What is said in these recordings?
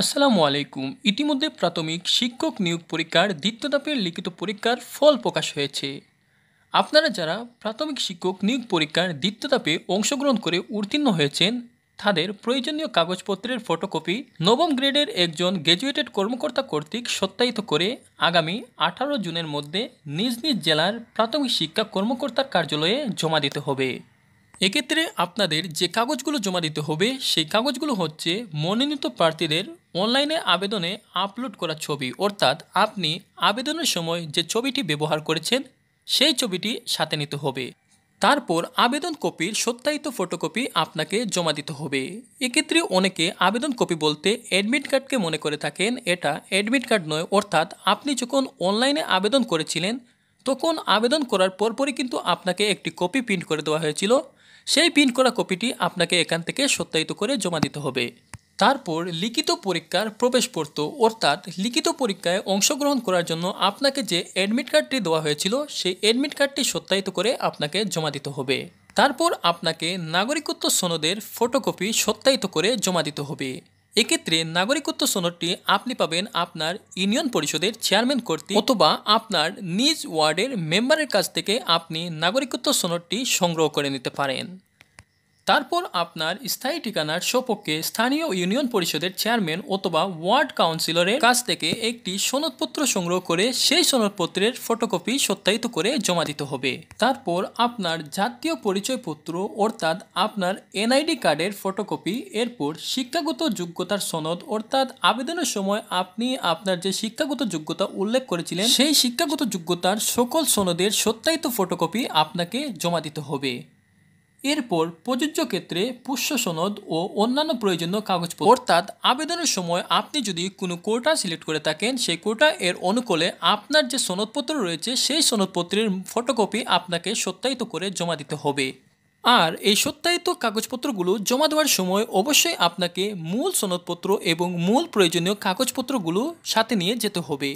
আসসালামু আলাইকুম ইতিমধ্যে প্রাথমিক শিক্ষক নিয়োগ পরীক্ষার দ্বিতীয় ধাপের লিখিত পরীক্ষার ফল প্রকাশ হয়েছে আপনারা যারা প্রাথমিক শিক্ষক নিয়োগ পরীক্ষার দ্বিতীয় ধাপে অংশগ্রহণ করে উত্তীর্ণ হয়েছেন তাদের প্রয়োজনীয় কাগজপত্রের ফটোকপি নবম গ্রেডের একজন গ্র্যাজুয়েটেড কর্মকর্তা কর্তৃক সত্যায়িত করে আগামী আঠারো জুনের মধ্যে নিজ নিজ জেলার প্রাথমিক শিক্ষা কর্মকর্তার কার্যালয়ে জমা দিতে হবে এক্ষেত্রে আপনাদের যে কাগজগুলো জমা দিতে হবে সেই কাগজগুলো হচ্ছে মনোনীত প্রার্থীদের অনলাইনে আবেদনে আপলোড করা ছবি অর্থাৎ আপনি আবেদনের সময় যে ছবিটি ব্যবহার করেছেন সেই ছবিটি সাথে নিতে হবে তারপর আবেদন কপির সত্যায়িত ফটোকপি আপনাকে জমা দিতে হবে এক্ষেত্রে অনেকে আবেদন কপি বলতে অ্যাডমিট কার্ডকে মনে করে থাকেন এটা অ্যাডমিট কার্ড নয় অর্থাৎ আপনি যখন অনলাইনে আবেদন করেছিলেন তখন আবেদন করার পরপরই কিন্তু আপনাকে একটি কপি প্রিন্ট করে দেওয়া হয়েছিল সেই প্রিন্ট করা কপিটি আপনাকে এখান থেকে সত্যায়িত করে জমা দিতে হবে তারপর লিখিত পরীক্ষার প্রবেশ পড়ত অর্থাৎ লিখিত পরীক্ষায় অংশগ্রহণ করার জন্য আপনাকে যে অ্যাডমিট কার্ডটি দেওয়া হয়েছিল সেই অ্যাডমিট কার্ডটি সত্যায়িত করে আপনাকে জমা দিতে হবে তারপর আপনাকে নাগরিকত্ব সনদের ফটোকপি সত্যায়িত করে জমা দিতে হবে এক্ষেত্রে নাগরিকত্ব সনদটি আপনি পাবেন আপনার ইউনিয়ন পরিষদের চেয়ারম্যান কর্তৃক অথবা আপনার নিজ ওয়ার্ডের মেম্বারের কাছ থেকে আপনি নাগরিকত্ব সনদটি সংগ্রহ করে নিতে পারেন তারপর আপনার স্থায়ী ঠিকানার সপক্ষে স্থানীয় ইউনিয়ন পরিষদের চেয়ারম্যান অথবা ওয়ার্ড কাউন্সিলরের কাছ থেকে একটি সনদপত্র সংগ্রহ করে সেই সনদপত্রের ফটোকপি সত্যায়িত করে জমা দিতে হবে তারপর আপনার জাতীয় পরিচয়পত্র অর্থাৎ আপনার এনআইডি কার্ডের ফটোকপি এরপর শিক্ষাগত যোগ্যতার সনদ অর্থাৎ আবেদনের সময় আপনি আপনার যে শিক্ষাগত যোগ্যতা উল্লেখ করেছিলেন সেই শিক্ষাগত যোগ্যতার সকল সনদের সত্যায়িত ফটোকপি আপনাকে জমা দিতে হবে এরপর প্রযোজ্য ক্ষেত্রে পুষ্য সনদ ও অন্যান্য প্রয়োজনীয় কাগজপত্র অর্থাৎ আবেদনের সময় আপনি যদি কোনো কোটা সিলেক্ট করে থাকেন সেই কোটা এর অনুকূলে আপনার যে সনদপত্র রয়েছে সেই সনদপত্রের ফটোকপি আপনাকে সত্যায়িত করে জমা দিতে হবে আর এই সত্যায়িত কাগজপত্রগুলো জমা দেওয়ার সময় অবশ্যই আপনাকে মূল সনদপত্র এবং মূল প্রয়োজনীয় কাগজপত্রগুলো সাথে নিয়ে যেতে হবে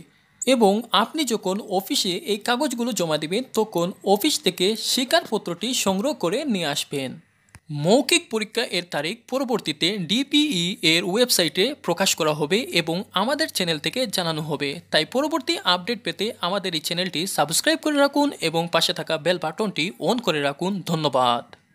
এবং আপনি যখন অফিসে এই কাগজগুলো জমা দেবেন তখন অফিস থেকে স্বীকারপত্রটি সংগ্রহ করে নিয়ে আসবেন মৌখিক পরীক্ষা এর তারিখ পরবর্তীতে ডিপিই এর ওয়েবসাইটে প্রকাশ করা হবে এবং আমাদের চ্যানেল থেকে জানানো হবে তাই পরবর্তী আপডেট পেতে আমাদের এই চ্যানেলটি সাবস্ক্রাইব করে রাখুন এবং পাশে থাকা বেল বাটনটি অন করে রাখুন ধন্যবাদ